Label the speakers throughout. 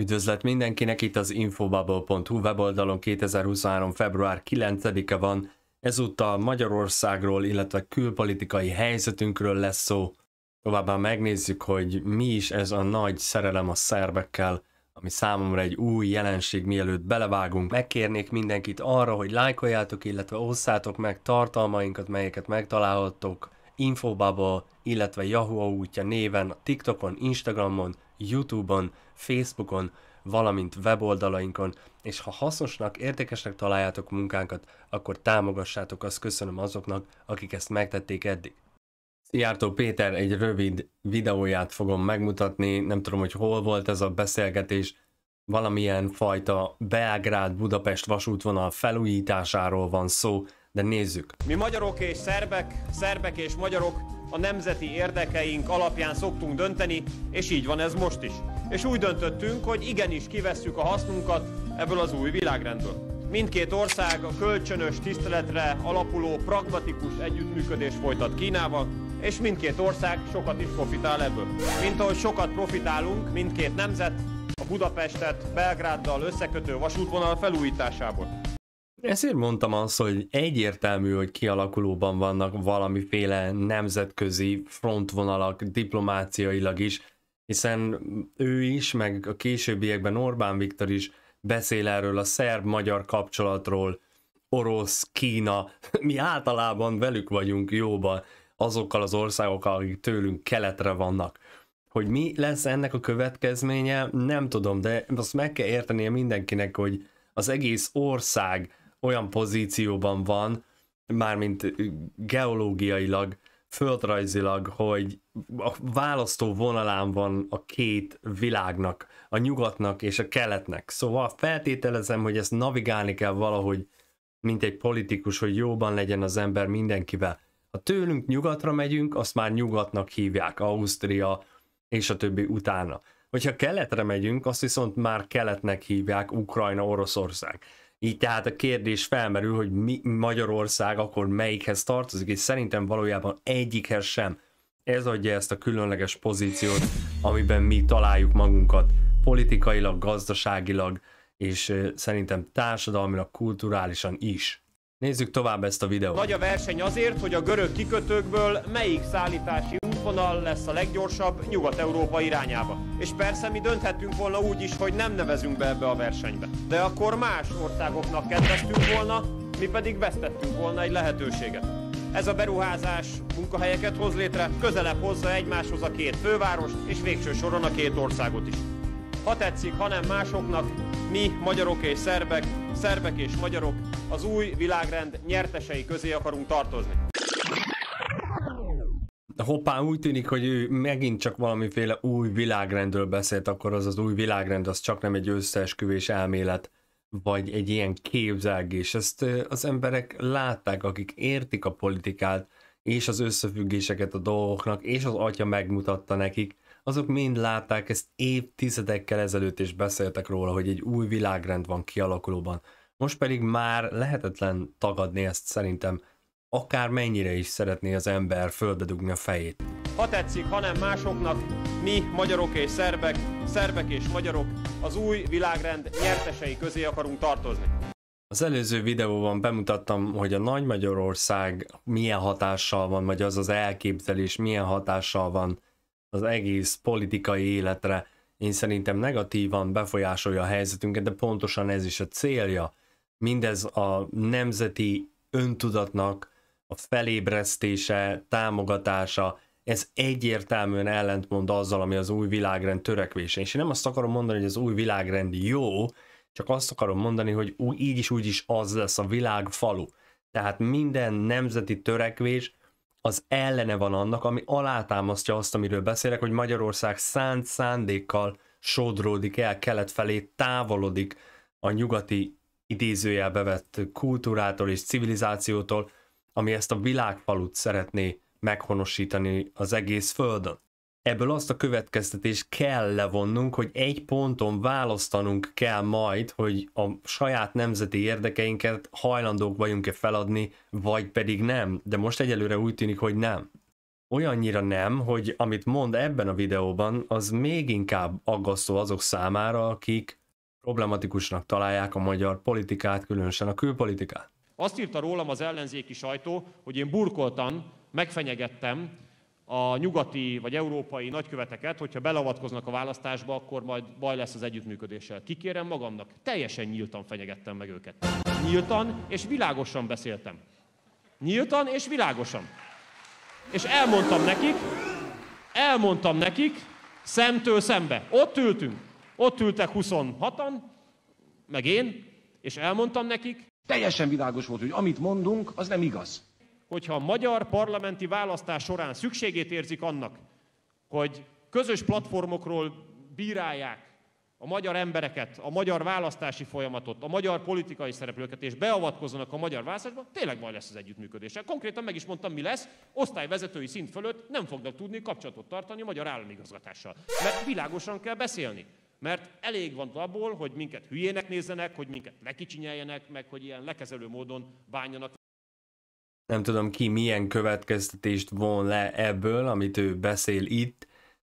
Speaker 1: Üdvözlet mindenkinek itt az infobubble.hu weboldalon 2023. február 9-e van. Ezúttal Magyarországról, illetve külpolitikai helyzetünkről lesz szó. Továbbá megnézzük, hogy mi is ez a nagy szerelem a szerbekkel, ami számomra egy új jelenség mielőtt belevágunk. Megkérnék mindenkit arra, hogy lájkoljátok, illetve osszátok meg tartalmainkat, melyeket megtalálhattok Infobubble, illetve Yahoo útja néven a TikTokon, Instagramon, YouTube-on, Facebookon, valamint weboldalainkon, és ha hasznosnak, értékesnek találjátok munkánkat, akkor támogassátok, azt köszönöm azoknak, akik ezt megtették eddig. Jártó Péter egy rövid videóját fogom megmutatni, nem tudom, hogy hol volt ez a beszélgetés, valamilyen fajta Belgrád-Budapest vasútvonal felújításáról van szó, de nézzük.
Speaker 2: Mi magyarok és szerbek, szerbek és magyarok a nemzeti érdekeink alapján szoktunk dönteni, és így van ez most is. És úgy döntöttünk, hogy igenis kivesszük a hasznunkat ebből az új világrendből. Mindkét ország a kölcsönös tiszteletre alapuló pragmatikus együttműködés folytat Kínával, és mindkét ország sokat is profitál ebből. Mint ahogy sokat profitálunk, mindkét nemzet a Budapestet Belgráddal összekötő vasútvonal felújításából.
Speaker 1: Ezért mondtam azt, hogy egyértelmű, hogy kialakulóban vannak valamiféle nemzetközi frontvonalak diplomáciailag is, hiszen ő is, meg a későbbiekben Orbán Viktor is beszél erről a szerb-magyar kapcsolatról, orosz, Kína, mi általában velük vagyunk jóba azokkal az országokkal, akik tőlünk keletre vannak. Hogy mi lesz ennek a következménye, nem tudom, de azt meg kell értenie mindenkinek, hogy az egész ország olyan pozícióban van, mármint geológiailag, földrajzilag, hogy a választó vonalán van a két világnak, a nyugatnak és a keletnek. Szóval feltételezem, hogy ezt navigálni kell valahogy, mint egy politikus, hogy jóban legyen az ember mindenkivel. Ha tőlünk nyugatra megyünk, azt már nyugatnak hívják, Ausztria és a többi utána. Hogyha keletre megyünk, azt viszont már keletnek hívják, Ukrajna, Oroszország. Így tehát a kérdés felmerül, hogy mi Magyarország akkor melyikhez tartozik, és szerintem valójában egyikhez sem. Ez adja ezt a különleges pozíciót, amiben mi találjuk magunkat politikailag, gazdaságilag, és szerintem társadalmilag, kulturálisan is. Nézzük tovább ezt a videót.
Speaker 2: Nagy a verseny azért, hogy a görög kikötőkből melyik szállítási útvonal lesz a leggyorsabb Nyugat-Európa irányába. És persze mi dönthetünk volna úgy is, hogy nem nevezünk be ebbe a versenybe. De akkor más országoknak kedveztünk volna, mi pedig vesztettünk volna egy lehetőséget. Ez a beruházás munkahelyeket hoz létre, közelebb hozza egymáshoz a két fővárost, és végső soron a két országot is. Ha tetszik, hanem másoknak, mi, magyarok és szerbek, szerbek és magyarok, az új világrend nyertesei közé akarunk tartozni.
Speaker 1: Hoppá úgy tűnik, hogy ő megint csak valamiféle új világrendről beszélt, akkor az az új világrend az csak nem egy összeesküvés elmélet, vagy egy ilyen képzelgés. Ezt az emberek látták, akik értik a politikát, és az összefüggéseket a dolgoknak, és az atya megmutatta nekik, azok mind látták ezt évtizedekkel ezelőtt, és beszéltek róla, hogy egy új világrend van kialakulóban. Most pedig már lehetetlen tagadni ezt szerintem, akár mennyire is szeretné az ember földbe dugni a fejét.
Speaker 2: Ha tetszik, hanem másoknak, mi, magyarok és szerbek, szerbek és magyarok, az új világrend nyertesei közé akarunk tartozni.
Speaker 1: Az előző videóban bemutattam, hogy a Nagy Magyarország milyen hatással van, vagy az az elképzelés milyen hatással van az egész politikai életre. Én szerintem negatívan befolyásolja a helyzetünket, de pontosan ez is a célja. Mindez a nemzeti öntudatnak, a felébresztése, támogatása, ez egyértelműen ellentmond azzal, ami az új világrend törekvése. És én nem azt akarom mondani, hogy az új világrend jó, csak azt akarom mondani, hogy úgy, így is úgy is az lesz a világ falu. Tehát minden nemzeti törekvés az ellene van annak, ami alátámasztja azt, amiről beszélek, hogy Magyarország szánt szándékkal sodródik el kelet felé, távolodik a nyugati idézőjelbe vett kultúrától és civilizációtól, ami ezt a világfalut szeretné meghonosítani az egész Földön. Ebből azt a következtetést kell levonnunk, hogy egy ponton választanunk kell majd, hogy a saját nemzeti érdekeinket hajlandók vagyunk-e feladni, vagy pedig nem. De most egyelőre úgy tűnik, hogy nem. Olyannyira nem, hogy amit mond ebben a videóban, az még inkább aggasztó azok számára, akik problematikusnak találják a magyar politikát, különösen a külpolitikát.
Speaker 2: Azt írta rólam az ellenzéki sajtó, hogy én burkoltan megfenyegettem a nyugati vagy európai nagyköveteket, hogyha belavatkoznak a választásba, akkor majd baj lesz az együttműködéssel. Kikérem magamnak, teljesen nyíltan fenyegettem meg őket. Nyíltan és világosan beszéltem. Nyíltan és világosan. És elmondtam nekik, elmondtam nekik, szemtől szembe. Ott ültünk. Ott ültek 26-an, meg én, és elmondtam nekik, Teljesen világos volt, hogy amit mondunk, az nem igaz. Hogyha a magyar parlamenti választás során szükségét érzik annak, hogy közös platformokról bírálják a magyar embereket, a magyar választási folyamatot, a magyar politikai szereplőket, és beavatkozzanak a magyar választásba, tényleg majd lesz az együttműködése. Konkrétan meg is mondtam, mi lesz, osztályvezetői szint fölött nem fognak tudni kapcsolatot tartani a magyar államigazgatással. Mert világosan kell beszélni. Mert elég van abból, hogy minket hülyének nézzenek, hogy minket lekicsinyeljenek, meg hogy ilyen lekezelő módon bánjanak.
Speaker 1: Nem tudom ki milyen következtetést von le ebből, amit ő beszél itt,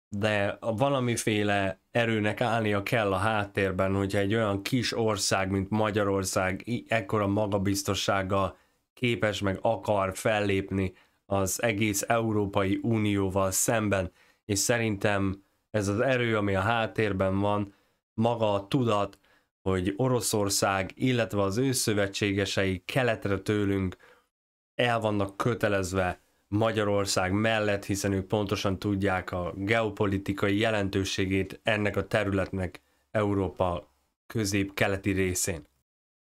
Speaker 1: de valamiféle erőnek állnia kell a háttérben, hogyha egy olyan kis ország, mint Magyarország ekkora magabiztossággal képes meg akar fellépni az egész Európai Unióval szemben, és szerintem ez az erő, ami a háttérben van, maga a tudat, hogy Oroszország, illetve az ő szövetségesei keletre tőlünk el vannak kötelezve Magyarország mellett, hiszen ők pontosan tudják a geopolitikai jelentőségét ennek a területnek Európa közép-keleti részén.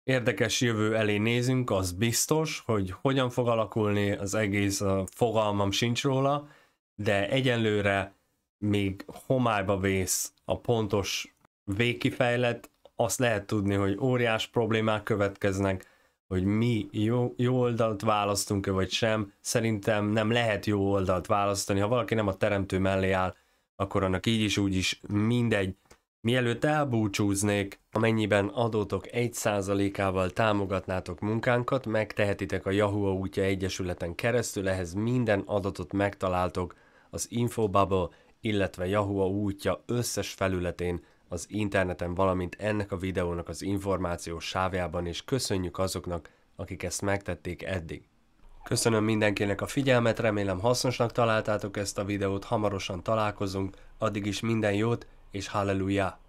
Speaker 1: Érdekes jövő elé nézünk, az biztos, hogy hogyan fog alakulni az egész, a fogalmam sincs róla, de egyenlőre még homályba vész a pontos végkifejlet, azt lehet tudni, hogy óriás problémák következnek, hogy mi jó, jó oldalt választunk-e vagy sem, szerintem nem lehet jó oldalt választani. Ha valaki nem a teremtő mellé áll, akkor annak így is úgy is mindegy. Mielőtt elbúcsúznék, amennyiben adótok 1%-ával támogatnátok munkánkat, megtehetitek a Yahoo útja egyesületen keresztül, ehhez minden adatot megtaláltok az Infobubble illetve Yahoo útja összes felületén, az interneten, valamint ennek a videónak az információ sávjában, és köszönjük azoknak, akik ezt megtették eddig. Köszönöm mindenkinek a figyelmet, remélem hasznosnak találtátok ezt a videót, hamarosan találkozunk, addig is minden jót, és hallelujah!